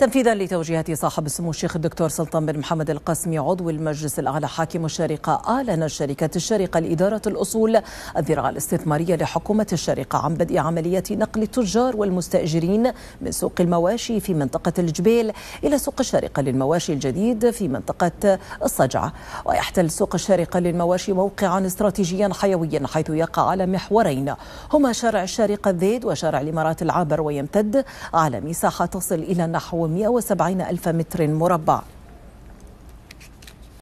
تنفيذا لتوجيهات صاحب السمو الشيخ الدكتور سلطان بن محمد القاسمي عضو المجلس الأعلى حاكم الشارقة أعلن شركة الشارقة لإدارة الأصول الذراع الاستثمارية لحكومة الشارقة عن بدء عملية نقل التجار والمستأجرين من سوق المواشي في منطقة الجبيل إلى سوق الشارقة للمواشي الجديد في منطقة الصجعة ويحتل سوق الشارقة للمواشي موقعا استراتيجيا حيويا حيث يقع على محورين هما شارع الشارقة الذيد وشارع الإمارات العابر ويمتد على مساحة تصل إلى نحو 170 ألف متر مربع